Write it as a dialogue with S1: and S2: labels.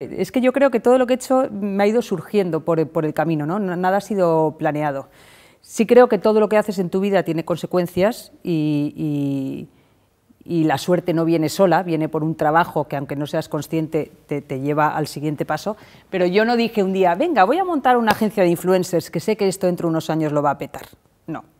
S1: Es que yo creo que todo lo que he hecho me ha ido surgiendo por, el camino, ¿no? Nada ha sido planeado. Sí creo que todo lo que haces en tu vida tiene consecuencias y, la suerte no viene sola, viene por un trabajo que aunque no seas consciente te, te, lleva al siguiente paso. Pero yo no dije un día, venga, voy a montar una agencia de influencers que sé que esto dentro de unos años lo va a petar.
S2: No.